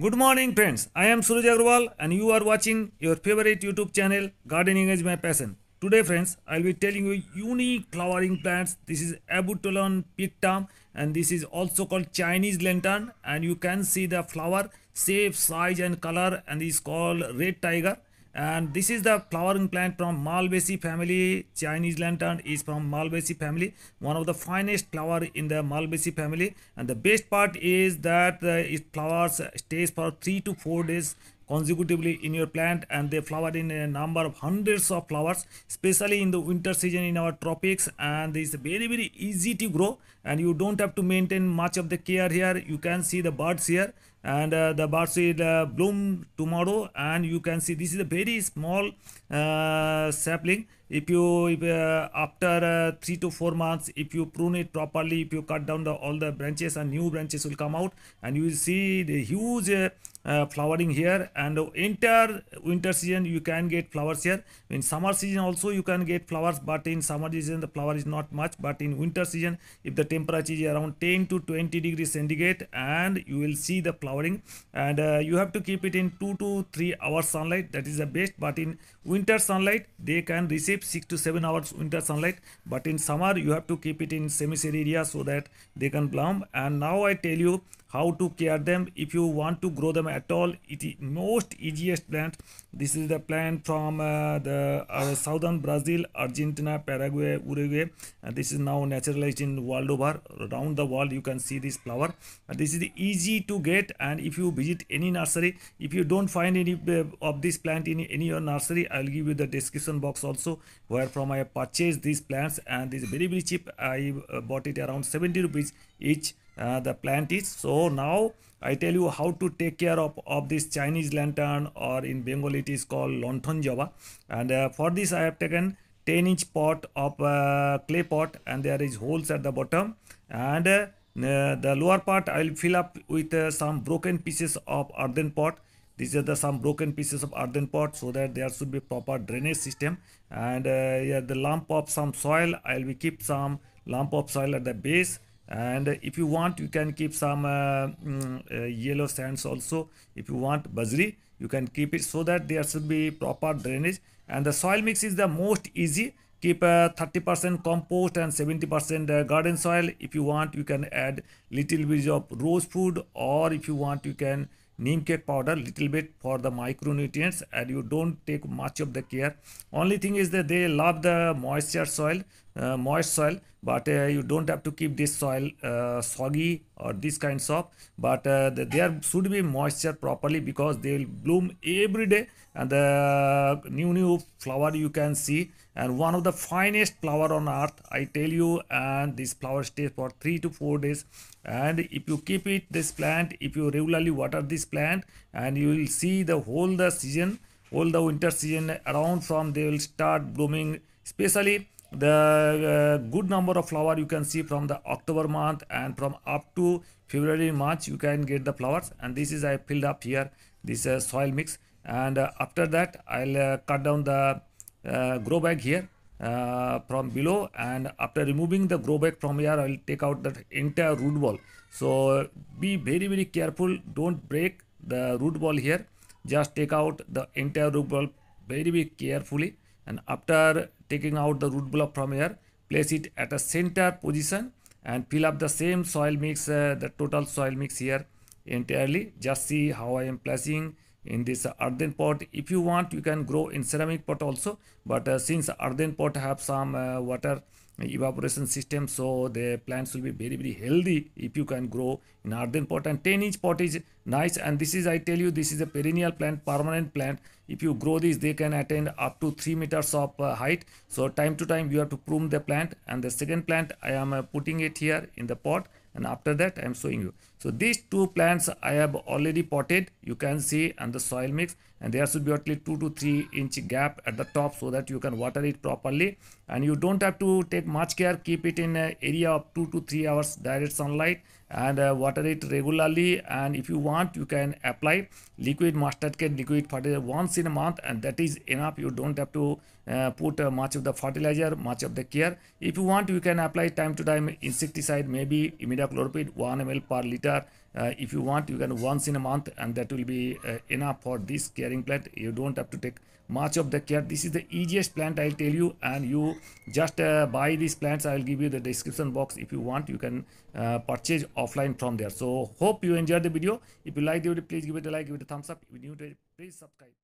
Good morning friends, I am Suraj Agrawal and you are watching your favorite YouTube channel Gardening is my passion. Today friends, I will be telling you unique flowering plants. This is Abutilon pictum and this is also called Chinese lantern and you can see the flower, shape, size and color and is called red tiger and this is the flowering plant from Malvesi family. Chinese lantern is from Malvesi family. One of the finest flower in the Malvesi family. And the best part is that uh, its flowers uh, stays for 3 to 4 days consecutively in your plant and they flower in a number of hundreds of flowers especially in the winter season in our tropics and it's very very easy to grow and you don't have to maintain much of the care here you can see the buds here and uh, the buds uh, will bloom tomorrow and you can see this is a very small uh, sapling if you if, uh, after three to four months if you prune it properly if you cut down the, all the branches and new branches will come out and you will see the huge uh, flowering here and entire winter season you can get flowers here in summer season also you can get flowers but in summer season the flower is not much but in winter season if the temperature is around 10 to 20 degrees centigrade and you will see the flower flowering and uh, you have to keep it in 2 to 3 hours sunlight that is the best but in winter sunlight they can receive 6 to 7 hours winter sunlight but in summer you have to keep it in semi shade area so that they can bloom and now i tell you how to care them if you want to grow them at all it is most easiest plant this is the plant from uh, the uh, southern brazil argentina paraguay uruguay and this is now naturalized in world over around the world you can see this flower and this is easy to get and if you visit any nursery if you don't find any uh, of this plant in any your nursery i'll give you the description box also where from i purchased these plants and this is very very cheap i uh, bought it around 70 rupees each uh, the plant is so now i tell you how to take care of of this chinese lantern or in bengal it is called lonthon java and uh, for this i have taken 10 inch pot of uh, clay pot and there is holes at the bottom and uh, uh, the lower part i will fill up with some broken pieces of earthen pot these are the some broken pieces of earthen pot so that there should be proper drainage system and yeah, the lump of some soil i will keep some lump of soil at the base and if you want you can keep some uh, mm, uh yellow sands also if you want bajri you can keep it so that there should be proper drainage and the soil mix is the most easy keep 30% uh, compost and 70% uh, garden soil if you want you can add little bit of rose food or if you want you can neem cake powder little bit for the micronutrients and you don't take much of the care only thing is that they love the moisture soil uh, moist soil but uh, you don't have to keep this soil uh, soggy or this kinds of but uh, the, there should be moisture properly because they will bloom every day and the uh, new new flower you can see and one of the finest flower on earth i tell you and this flower stays for three to four days and if you keep it this plant if you regularly water this plant and you will see the whole the season all the winter season around from they will start blooming especially the uh, good number of flower you can see from the october month and from up to february march you can get the flowers and this is i filled up here this uh, soil mix and uh, after that i'll uh, cut down the uh, grow bag here uh, from below and after removing the grow bag from here I'll take out that entire root ball so be very very careful don't break the root ball here just take out the entire root ball very very carefully and after taking out the root ball from here place it at a center position and fill up the same soil mix uh, the total soil mix here entirely just see how i am placing in this earthen pot if you want you can grow in ceramic pot also but uh, since earthen pot have some uh, water evaporation system so the plants will be very very healthy if you can grow in earthen pot and 10 inch pot is nice and this is i tell you this is a perennial plant permanent plant if you grow this they can attain up to 3 meters of uh, height so time to time you have to prune the plant and the second plant i am uh, putting it here in the pot and after that I am showing you. So these two plants I have already potted you can see and the soil mix and there should be at least 2 to 3 inch gap at the top so that you can water it properly and you don't have to take much care keep it in an area of 2 to 3 hours direct sunlight and uh, water it regularly and if you want you can apply liquid mustard cake liquid fertilizer once in a month and that is enough you don't have to uh, put uh, much of the fertilizer much of the care if you want you can apply time to time insecticide maybe imidacloprid 1 ml per liter uh, if you want you can once in a month and that will be uh, enough for this caring plant you don't have to take much of the care this is the easiest plant i'll tell you and you just uh, buy these plants i'll give you the description box if you want you can uh, purchase offline from there so hope you enjoyed the video if you like the video please give it a like give it a thumbs up if you new to it please subscribe